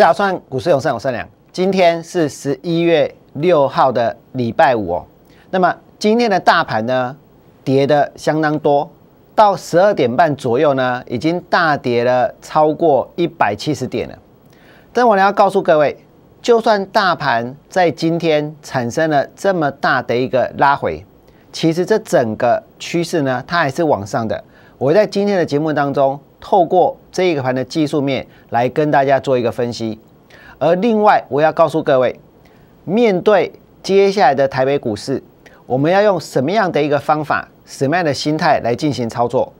大家好，我是有善，我善良。今天是十一月六号的礼拜五哦。那么今天的大盘呢，跌的相当多，到十二点半左右呢，已经大跌了超过一百七十点了。但我要告诉各位，就算大盘在今天产生了这么大的一个拉回，其实这整个趋势呢，它还是往上的。我在今天的节目当中。透过这一个盘的技术面来跟大家做一个分析，而另外我要告诉各位，面对接下来的台北股市，我们要用什么样的一个方法，什么样的心态来进行操作？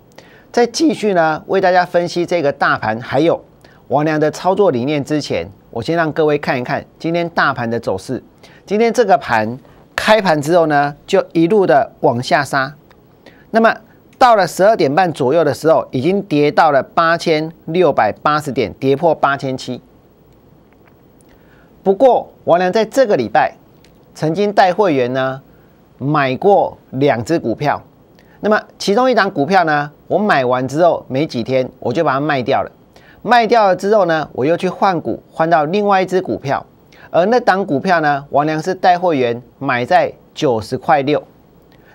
在继续呢为大家分析这个大盘，还有王良的操作理念之前，我先让各位看一看今天大盘的走势。今天这个盘开盘之后呢，就一路的往下杀，那么。到了十二点半左右的时候，已经跌到了八千六百八十点，跌破八千七。不过，王良在这个礼拜曾经带会员呢买过两只股票，那么其中一档股票呢，我买完之后没几天我就把它卖掉了，卖掉了之后呢，我又去换股，换到另外一只股票，而那档股票呢，王良是带会员买在九十块六。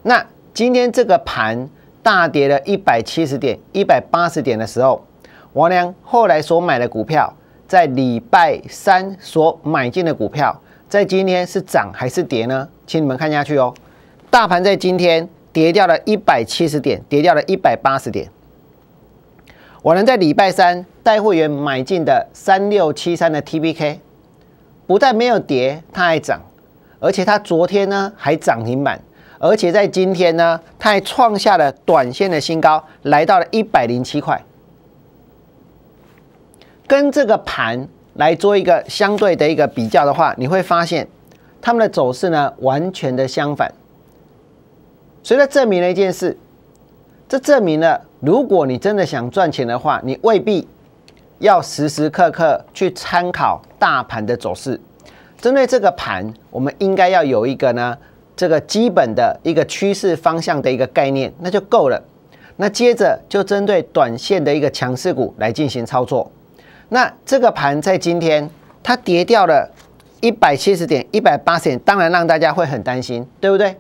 那今天这个盘。大跌了170点、180点的时候，王良后来所买的股票，在礼拜三所买进的股票，在今天是涨还是跌呢？请你们看下去哦。大盘在今天跌掉了一百七十点，跌掉了一百八十点。我能在礼拜三带会员买进的三六七三的 t b k 不但没有跌，它还涨，而且它昨天呢还涨停板。而且在今天呢，它还创下了短线的新高，来到了一百零七块。跟这个盘来做一个相对的一个比较的话，你会发现它们的走势呢完全的相反。所以，它证明了一件事：，这证明了如果你真的想赚钱的话，你未必要时时刻刻去参考大盘的走势。针对这个盘，我们应该要有一个呢。这个基本的一个趋势方向的一个概念，那就够了。那接着就针对短线的一个强势股来进行操作。那这个盘在今天它跌掉了一百七十点、一百八十点，当然让大家会很担心，对不对？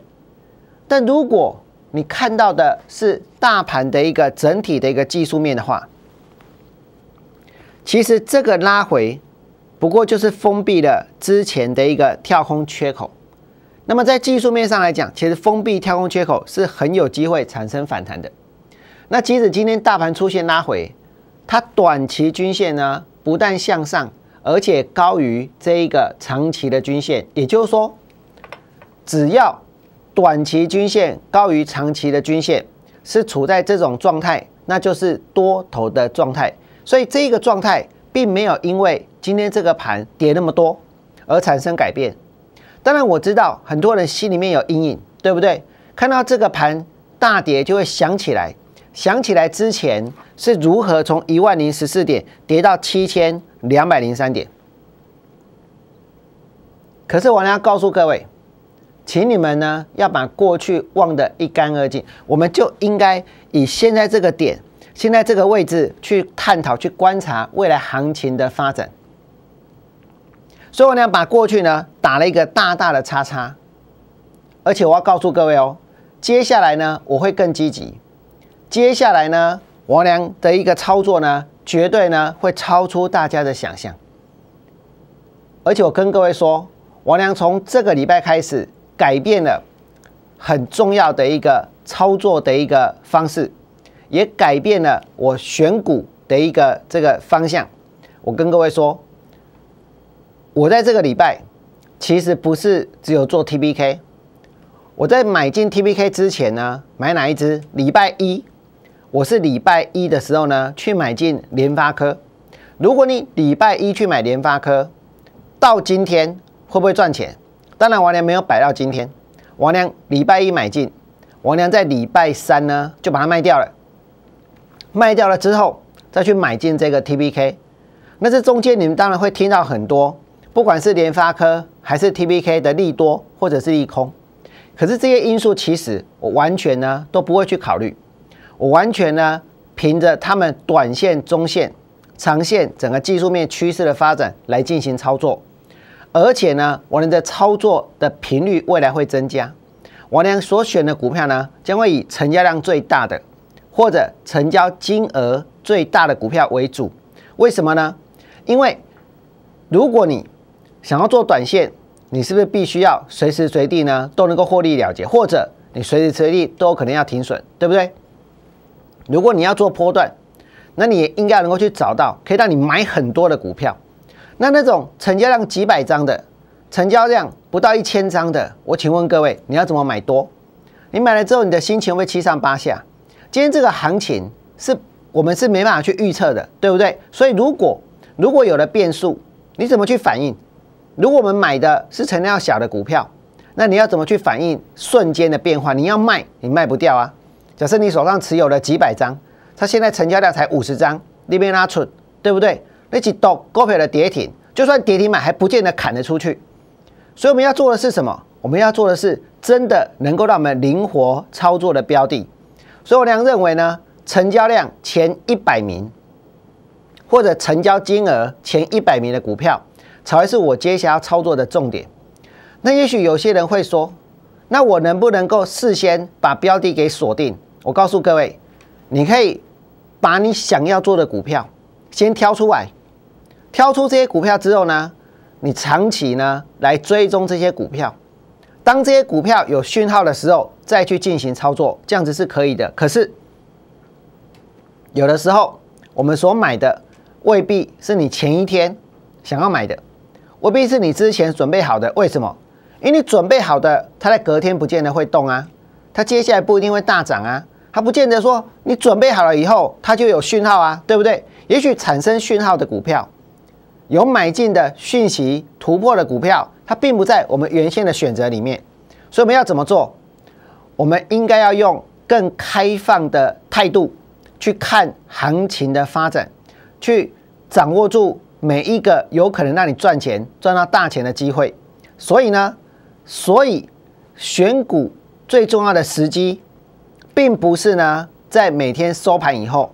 但如果你看到的是大盘的一个整体的一个技术面的话，其实这个拉回不过就是封闭了之前的一个跳空缺口。那么在技术面上来讲，其实封闭跳空缺口是很有机会产生反弹的。那即使今天大盘出现拉回，它短期均线呢不但向上，而且高于这一个长期的均线。也就是说，只要短期均线高于长期的均线，是处在这种状态，那就是多头的状态。所以这个状态并没有因为今天这个盘跌那么多而产生改变。当然我知道很多人心里面有阴影，对不对？看到这个盘大跌就会想起来，想起来之前是如何从一万零十四点跌到七千两百零三点。可是我呢要告诉各位，请你们呢要把过去忘得一干二净，我们就应该以现在这个点、现在这个位置去探讨、去观察未来行情的发展。所以我呢把过去呢打了一个大大的叉叉，而且我要告诉各位哦，接下来呢我会更积极，接下来呢我俩的一个操作呢绝对呢会超出大家的想象，而且我跟各位说，我俩从这个礼拜开始改变了很重要的一个操作的一个方式，也改变了我选股的一个这个方向，我跟各位说。我在这个礼拜其实不是只有做 TPK，我在买进 TPK 之前呢，买哪一只？礼拜一，我是礼拜一的时候呢去买进联发科。如果你礼拜一去买联发科，到今天会不会赚钱？当然王良没有摆到今天，王良礼拜一买进，王良在礼拜三呢就把它卖掉了，卖掉了之后再去买进这个 TPK。那这中间你们当然会听到很多。不管是联发科还是 T B K 的利多或者是利空，可是这些因素其实我完全呢都不会去考虑，我完全呢凭着他们短线、中线、长线整个技术面趋势的发展来进行操作，而且呢，我们的操作的频率未来会增加，我将所选的股票呢将会以成交量最大的或者成交金额最大的股票为主。为什么呢？因为如果你想要做短线，你是不是必须要随时随地呢都能够获利了结，或者你随时随地都有可能要停损，对不对？如果你要做波段，那你应该能够去找到可以让你买很多的股票。那那种成交量几百张的，成交量不到一千张的，我请问各位，你要怎么买多？你买了之后，你的心情会七上八下。今天这个行情是我们是没办法去预测的，对不对？所以如果如果有了变数，你怎么去反应？如果我们买的是成交量小的股票，那你要怎么去反映瞬间的变化？你要卖，你卖不掉啊！假设你手上持有了几百张，它现在成交量才五十张，你没拉出，对不对？那几到股票的跌停，就算跌停买，还不见得砍得出去。所以我们要做的是什么？我们要做的是真的能够让我们灵活操作的标的。所以我这认为呢，成交量前一百名，或者成交金额前一百名的股票。才是我接下来操作的重点。那也许有些人会说：“那我能不能够事先把标的给锁定？”我告诉各位，你可以把你想要做的股票先挑出来，挑出这些股票之后呢，你长期呢来追踪这些股票，当这些股票有讯号的时候再去进行操作，这样子是可以的。可是有的时候我们所买的未必是你前一天想要买的。未必是你之前准备好的，为什么？因为你准备好的，它在隔天不见得会动啊，它接下来不一定会大涨啊，它不见得说你准备好了以后它就有讯号啊，对不对？也许产生讯号的股票，有买进的讯息突破的股票，它并不在我们原先的选择里面，所以我们要怎么做？我们应该要用更开放的态度去看行情的发展，去掌握住。每一个有可能让你赚钱、赚到大钱的机会，所以呢，所以选股最重要的时机，并不是呢在每天收盘以后、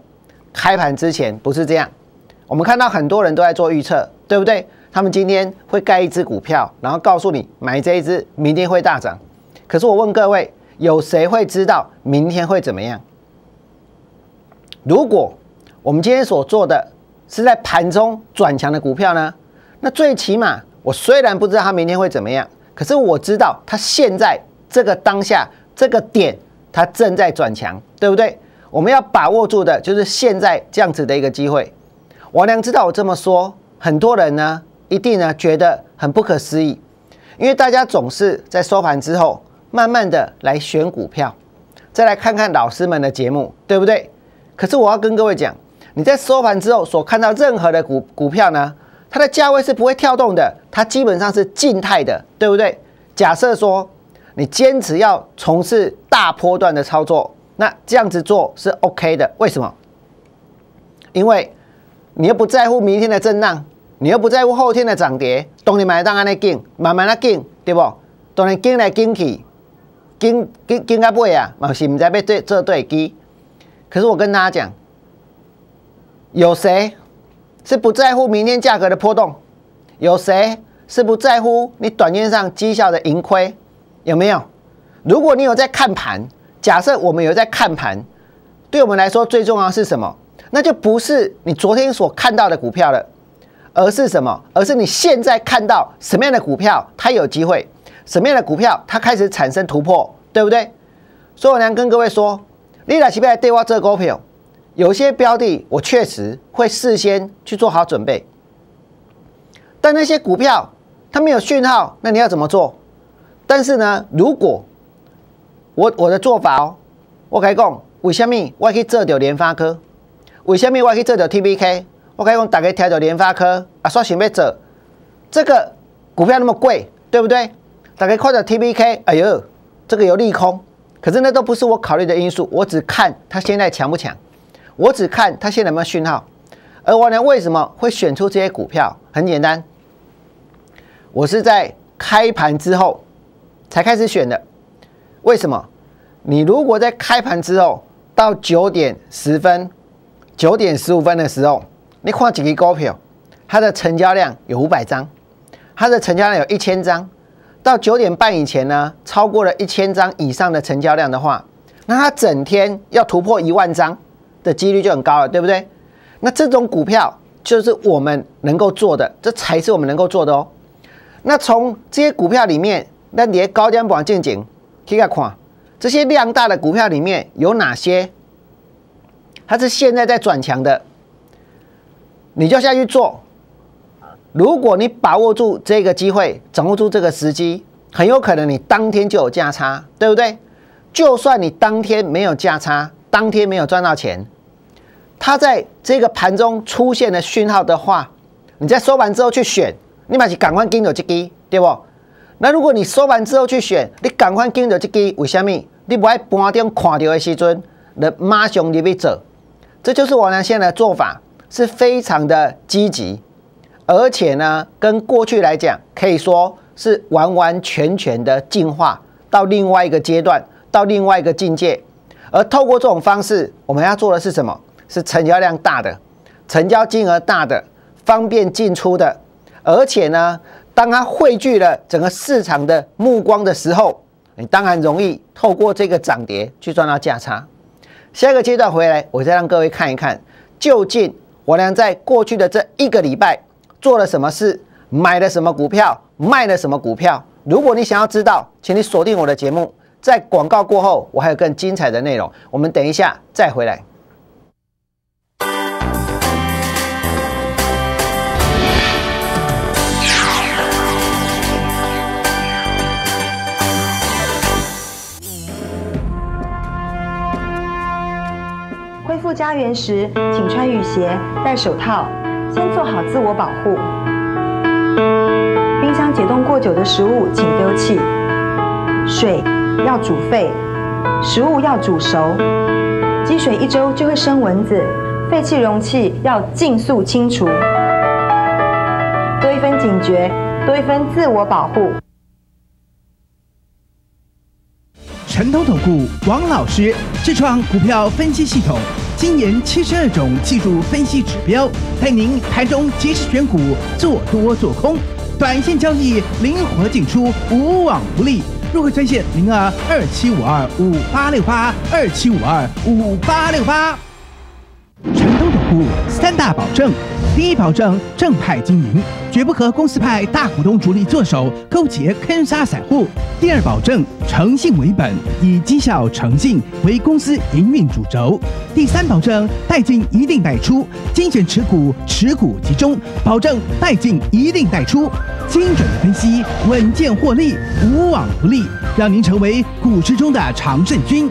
开盘之前，不是这样。我们看到很多人都在做预测，对不对？他们今天会盖一只股票，然后告诉你买这一只明天会大涨。可是我问各位，有谁会知道明天会怎么样？如果我们今天所做的，是在盘中转强的股票呢？那最起码，我虽然不知道它明天会怎么样，可是我知道它现在这个当下这个点，它正在转强，对不对？我们要把握住的就是现在这样子的一个机会。王良知道我这么说，很多人呢一定呢觉得很不可思议，因为大家总是在收盘之后，慢慢的来选股票，再来看看老师们的节目，对不对？可是我要跟各位讲。你在收盘之后所看到任何的股股票呢，它的价位是不会跳动的，它基本上是静态的，对不对？假设说你坚持要从事大波段的操作，那这样子做是 OK 的，为什么？因为你又不在乎明天的震荡，你又不在乎后天的涨跌，懂你买当安得进，慢慢的进，对不？懂你进来进去，进进进到尾啊，嘛是唔知要对做对机。可是我跟大家讲。有谁是不在乎明天价格的波动？有谁是不在乎你短线上绩效的盈亏？有没有？如果你有在看盘，假设我们有在看盘，对我们来说最重要是什么？那就不是你昨天所看到的股票了，而是什么？而是你现在看到什么样的股票它有机会，什么样的股票它开始产生突破，对不对？所以我先跟各位说，立早起来对我做股票。有些标的我确实会事先去做好准备，但那些股票它没有讯号，那你要怎么做？但是呢，如果我我的做法哦，我可以讲为什么我可以做掉联发科？为什么我可以做掉 T B K？我可以讲大家跳到联发科啊，说准备做这个股票那么贵，对不对？大家看到 T B K，哎呦，这个有利空，可是那都不是我考虑的因素，我只看它现在强不强。我只看他现在有没有讯号，而我呢为什么会选出这些股票？很简单，我是在开盘之后才开始选的。为什么？你如果在开盘之后到九点十分、九点十五分的时候，你看几个股票，它的成交量有五百张，它的成交量有一千张，到九点半以前呢，超过了一千张以上的成交量的话，那它整天要突破一万张。的几率就很高了，对不对？那这种股票就是我们能够做的，这才是我们能够做的哦。那从这些股票里面，那你的高点往进景，可以看这些量大的股票里面有哪些，它是现在在转强的，你就下去做。如果你把握住这个机会，掌握住这个时机，很有可能你当天就有价差，对不对？就算你当天没有价差。当天没有赚到钱，他在这个盘中出现了讯号的话，你在收盘之后去选，你马上赶快跟着这支，对不？那如果你收盘之后去选，你赶快跟着这支，为什么？你不爱盘中看到的时，阵，你马上入去走，这就是我呢现在的做法，是非常的积极，而且呢，跟过去来讲，可以说是完完全全的进化到另外一个阶段，到另外一个境界。而透过这种方式，我们要做的是什么？是成交量大的，成交金额大的，方便进出的，而且呢，当它汇聚了整个市场的目光的时候，你当然容易透过这个涨跌去赚到价差。下一个阶段回来，我再让各位看一看，究竟我俩在过去的这一个礼拜做了什么事，买了什么股票，卖了什么股票。如果你想要知道，请你锁定我的节目。在广告过后，我还有更精彩的内容，我们等一下再回来。恢复家园时，请穿雨鞋、戴手套，先做好自我保护。冰箱解冻过久的食物，请丢弃。水。要煮沸，食物要煮熟，积水一周就会生蚊子，废弃容器要尽速清除。多一分警觉，多一分自我保护。通投顾王老师智创股票分析系统，今年七十二种技术分析指标，带您盘中及时选股，做多做空，短线交易灵活进出，无往不利。入会专线零二二七五二五八六八二七五二五八六八。成功总部三大保证：第一保证正派经营，绝不和公司派大股东主力做手勾结坑杀散户；第二保证诚信为本，以绩效诚信为公司营运主轴；第三保证代进一定代出，精选持股，持股集中，保证代进一定代出，精准的分析，稳健获利，无往不利，让您成为股市中的常胜军。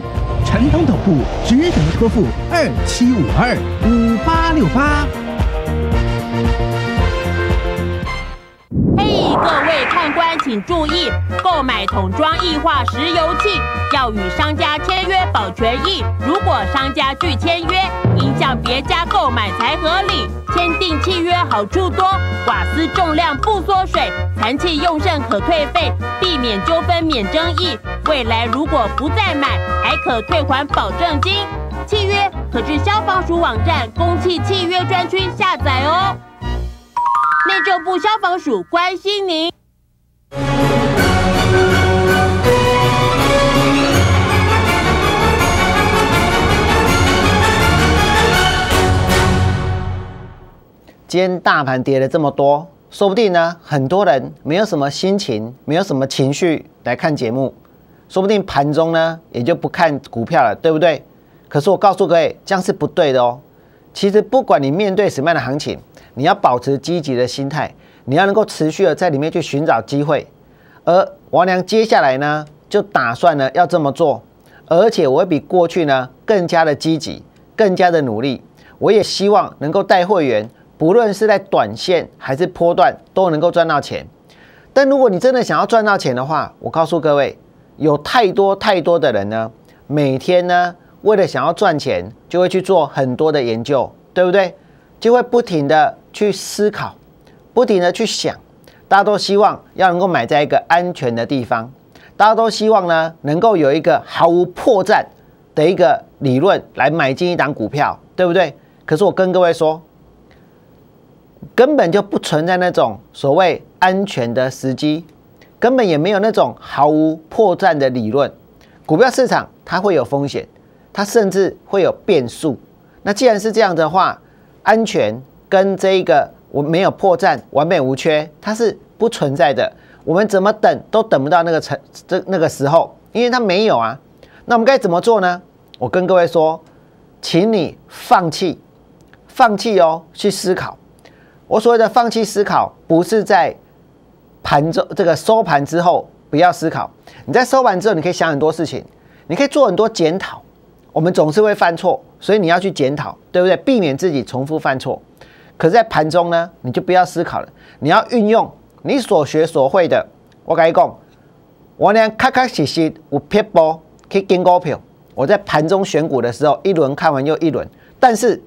陈东总部值得托付，二七五二五八六八。嘿，各位看官请注意，购买桶装液化石油气要与商家签约保权益，如果商家拒签约，应向别家购买才合理。签订契约好处多，瓦斯重量不缩水，残气用剩可退费，避免纠纷免争议。未来如果不再买，还可退还保证金。契约可至消防署网站“公契契约”专区下载哦。内政部消防署关心您。今天大盘跌了这么多，说不定呢，很多人没有什么心情，没有什么情绪来看节目，说不定盘中呢也就不看股票了，对不对？可是我告诉各位，这样是不对的哦。其实不管你面对什么样的行情，你要保持积极的心态，你要能够持续的在里面去寻找机会。而王良接下来呢，就打算呢要这么做，而且我会比过去呢更加的积极，更加的努力。我也希望能够带会员。不论是在短线还是波段，都能够赚到钱。但如果你真的想要赚到钱的话，我告诉各位，有太多太多的人呢，每天呢为了想要赚钱，就会去做很多的研究，对不对？就会不停的去思考，不停的去想。大家都希望要能够买在一个安全的地方，大家都希望呢能够有一个毫无破绽的一个理论来买进一档股票，对不对？可是我跟各位说。根本就不存在那种所谓安全的时机，根本也没有那种毫无破绽的理论。股票市场它会有风险，它甚至会有变数。那既然是这样的话，安全跟这一个我没有破绽、完美无缺，它是不存在的。我们怎么等都等不到那个成这那个时候，因为它没有啊。那我们该怎么做呢？我跟各位说，请你放弃，放弃哦，去思考。我所谓的放弃思考，不是在盘中这个收盘之后不要思考。你在收盘之后，你可以想很多事情，你可以做很多检讨。我们总是会犯错，所以你要去检讨，对不对？避免自己重复犯错。可是，在盘中呢，你就不要思考了。你要运用你所学所会的。我讲，我呢，卡卡实实无撇波，去盯股票。我在盘中选股的时候，一轮看完又一轮，但是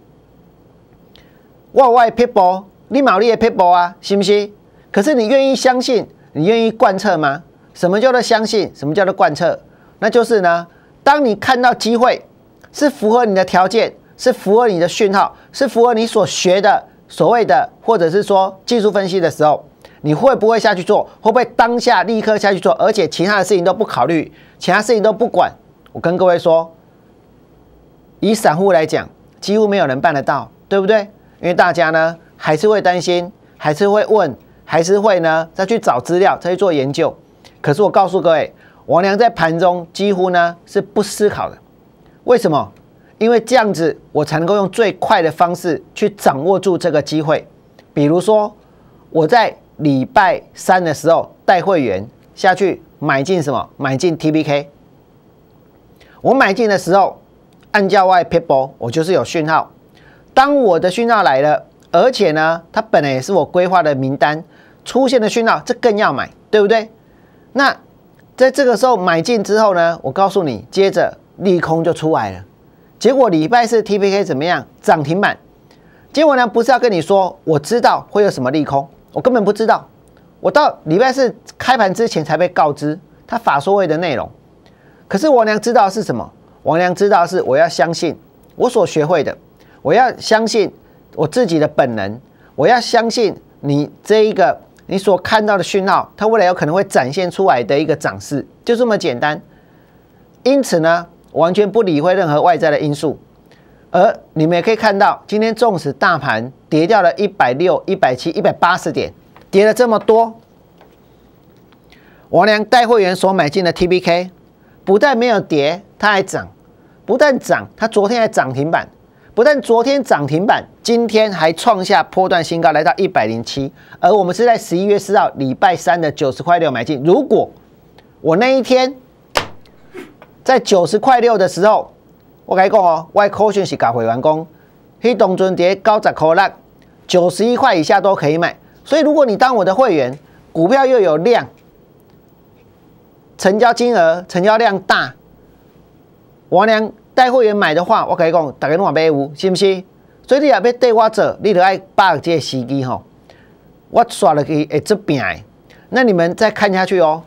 外外撇波。你买力也 people 啊，信不信？可是你愿意相信，你愿意贯彻吗？什么叫做相信？什么叫做贯彻？那就是呢，当你看到机会是符合你的条件，是符合你的讯号，是符合你所学的所谓的，或者是说技术分析的时候，你会不会下去做？会不会当下立刻下去做？而且其他的事情都不考虑，其他事情都不管？我跟各位说，以散户来讲，几乎没有人办得到，对不对？因为大家呢？还是会担心，还是会问，还是会呢？再去找资料，再去做研究。可是我告诉各位，王良在盘中几乎呢是不思考的。为什么？因为这样子我才能够用最快的方式去掌握住这个机会。比如说，我在礼拜三的时候带会员下去买进什么？买进 T B K。我买进的时候，按叫外 people，我就是有讯号。当我的讯号来了。而且呢，它本来也是我规划的名单，出现的讯号，这更要买，对不对？那在这个时候买进之后呢，我告诉你，接着利空就出来了。结果礼拜四 T P K 怎么样？涨停板。结果呢，不是要跟你说，我知道会有什么利空，我根本不知道。我到礼拜四开盘之前才被告知它法说位的内容。可是王良知道是什么？王良知道是我要相信我所学会的，我要相信。我自己的本能，我要相信你这一个你所看到的讯号，它未来有可能会展现出来的一个涨势，就这么简单。因此呢，完全不理会任何外在的因素。而你们也可以看到，今天纵使大盘跌掉了一百六、一百七、一百八十点，跌了这么多，我良带会员所买进的 T B K，不但没有跌，它还涨，不但涨，它昨天还涨停板。不但昨天涨停板，今天还创下波段新高，来到一百零七。而我们是在十一月四号礼拜三的九十块六买进。如果我那一天在九十块六的时候，我跟你讲哦，Y Co. 讯是搞会员公，黑东尊跌高十扣浪，九十一块以下都可以买。所以，如果你当我的会员，股票又有量，成交金额、成交量大，我娘。带货员买的话，我跟你讲，大家拢话买有，是不是？所以你也要跟我做，你就要把握这个时机吼。我刷了去会做变矮，那你们再看下去哦。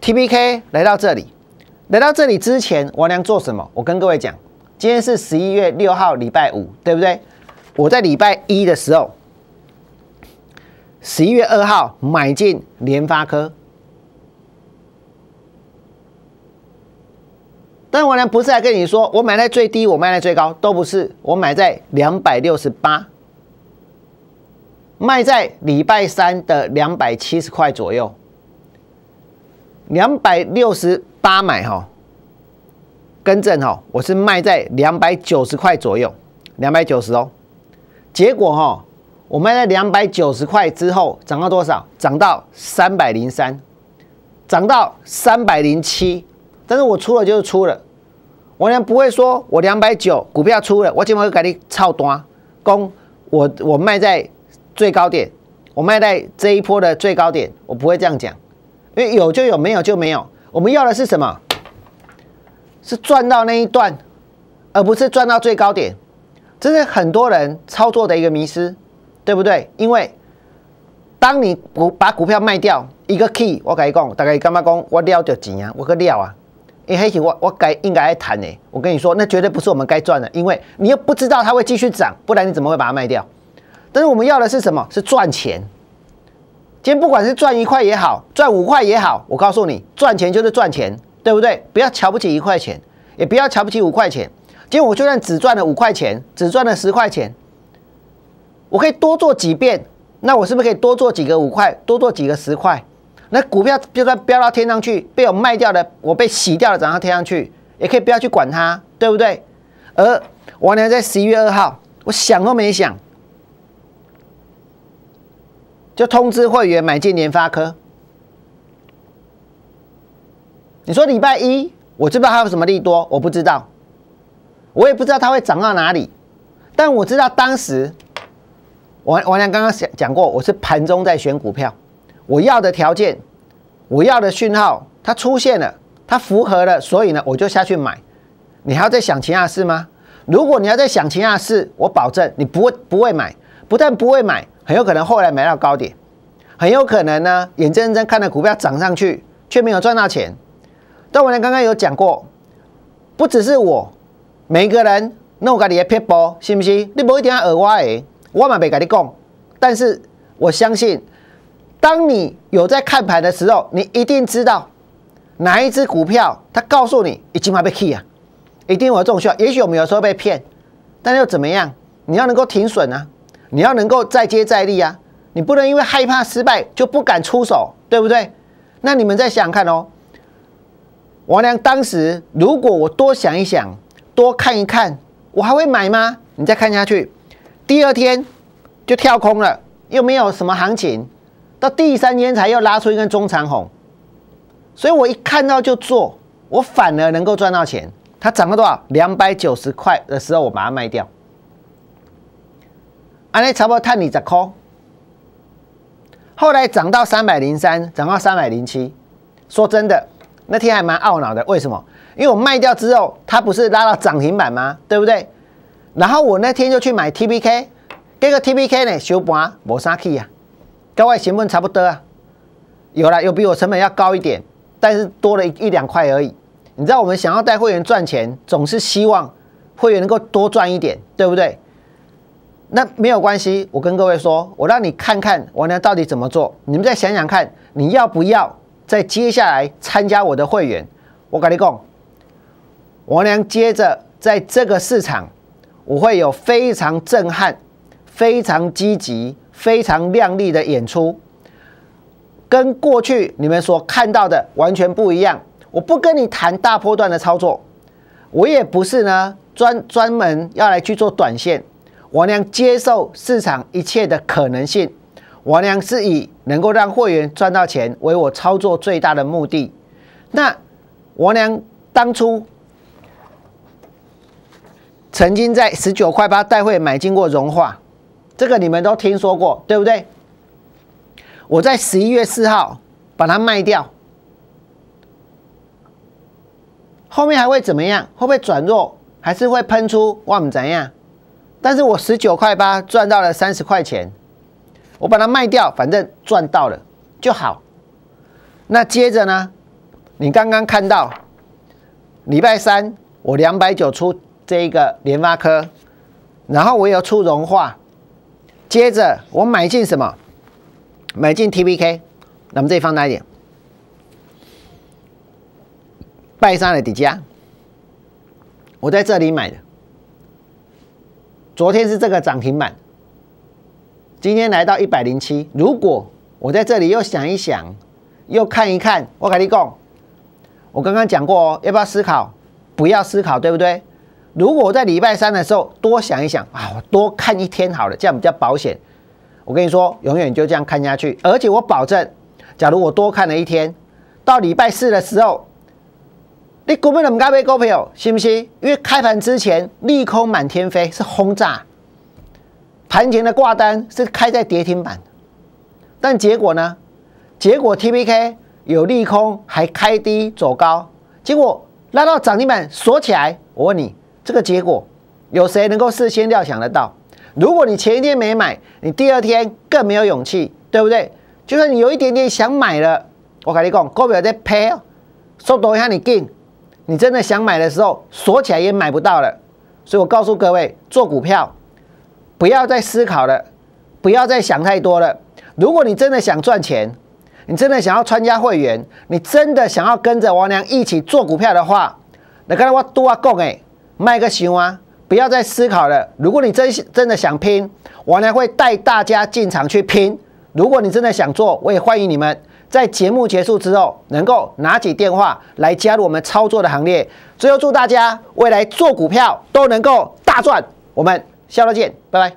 TPK 来到这里，来到这里之前，王良做什么？我跟各位讲，今天是十一月六号，礼拜五，对不对？我在礼拜一的时候，十一月二号买进联发科。那我呢？不是来跟你说，我买在最低，我卖在最高，都不是。我买在两百六十八，卖在礼拜三的两百七十块左右。两百六十八买哈，更正哈，我是卖在两百九十块左右，两百九十哦。结果哈，我卖在两百九十块之后，涨到多少？涨到三百零三，涨到三百零七。但是我出了就是出了。我娘不会说我两百九股票出了，我今晚会给你操单，供我我卖在最高点，我卖在这一波的最高点，我不会这样讲，因为有就有，没有就没有。我们要的是什么？是赚到那一段，而不是赚到最高点，这是很多人操作的一个迷失，对不对？因为当你股把股票卖掉一个 K，e y 我跟你讲，大你干嘛讲我了就钱啊，我个料啊。哎，黑我我该应该还谈呢。我跟你说，那绝对不是我们该赚的，因为你又不知道它会继续涨，不然你怎么会把它卖掉？但是我们要的是什么？是赚钱。今天不管是赚一块也好，赚五块也好，我告诉你，赚钱就是赚钱，对不对？不要瞧不起一块钱，也不要瞧不起五块钱。今天我就算只赚了五块钱，只赚了十块钱，我可以多做几遍，那我是不是可以多做几个五块，多做几个十块？那股票就算飙到天上去，被我卖掉的，我被洗掉了，涨到天上去，也可以不要去管它，对不对？而我呢，在十一月二号，我想都没想，就通知会员买进联发科。你说礼拜一，我知不知道它有什么利多？我不知道，我也不知道它会涨到哪里，但我知道当时，王王俩刚刚讲讲过，我是盘中在选股票。我要的条件，我要的讯号，它出现了，它符合了，所以呢，我就下去买。你还要再想其他事吗？如果你要再想其他事，我保证你不会不会买，不但不会买，很有可能后来买到高点，很有可能呢，眼睁睁看着股票涨上去，却没有赚到钱。但我呢，刚刚有讲过，不只是我，每一个人，no 你也偏波，信不信？你不一要耳挖耳，我嘛没跟你讲，但是我相信。当你有在看盘的时候，你一定知道哪一只股票，它告诉你已经要被吸啊，一定有这种需要。也许我们有时候被骗，但又怎么样？你要能够停损啊，你要能够再接再厉啊，你不能因为害怕失败就不敢出手，对不对？那你们再想看哦，王良当时如果我多想一想，多看一看，我还会买吗？你再看下去，第二天就跳空了，又没有什么行情。第三天才又拉出一根中长红，所以我一看到就做，我反而能够赚到钱。它涨了多少？两百九十块的时候，我把它卖掉。安尼差不多探你十块，后来涨到三百零三，涨到三百零七。说真的，那天还蛮懊恼的。为什么？因为我卖掉之后，它不是拉到涨停板吗？对不对？然后我那天就去买 t b k 这个 t b k 呢，修盘没啥起啊。跟外的成本差不多啊，有了，有比我成本要高一点，但是多了一一两块而已。你知道我们想要带会员赚钱，总是希望会员能够多赚一点，对不对？那没有关系，我跟各位说，我让你看看我娘到底怎么做，你们再想想看，你要不要再接下来参加我的会员？我跟你讲，我娘接着在这个市场，我会有非常震撼，非常积极。非常靓丽的演出，跟过去你们所看到的完全不一样。我不跟你谈大波段的操作，我也不是呢专专门要来去做短线。我娘接受市场一切的可能性，我娘是以能够让会员赚到钱为我操作最大的目的。那我娘当初曾经在十九块八带货买进过融化。这个你们都听说过，对不对？我在十一月四号把它卖掉，后面还会怎么样？会不会转弱？还是会喷出？哇，我们怎样？但是我十九块八赚到了三十块钱，我把它卖掉，反正赚到了就好。那接着呢？你刚刚看到，礼拜三我两百九出这一个联发科，然后我有出融化。接着我买进什么？买进 TVK，那么这里放大一点，拜上的底价，我在这里买的。昨天是这个涨停板，今天来到一百零七。如果我在这里又想一想，又看一看，我跟你讲，我刚刚讲过哦，要不要思考？不要思考，对不对？如果我在礼拜三的时候多想一想啊，我多看一天好了，这样比较保险。我跟你说，永远就这样看下去，而且我保证，假如我多看了一天，到礼拜四的时候，你估不啷个买股票，信不信？因为开盘之前利空满天飞，是轰炸。盘前的挂单是开在跌停板但结果呢？结果 T P K 有利空还开低走高，结果拉到涨停板锁起来。我问你。这个结果，有谁能够事先料想得到？如果你前一天没买，你第二天更没有勇气，对不对？就算你有一点点想买了，我跟你讲，股票在拍，速度让你进。你真的想买的时候，锁起来也买不到了。所以我告诉各位，做股票不要再思考了，不要再想太多了。如果你真的想赚钱，你真的想要参加会员，你真的想要跟着王良一起做股票的话，那刚才我多要讲哎。卖个熊啊！不要再思考了。如果你真真的想拼，我呢会带大家进场去拼。如果你真的想做，我也欢迎你们在节目结束之后能够拿起电话来加入我们操作的行列。最后祝大家未来做股票都能够大赚。我们下周见，拜拜。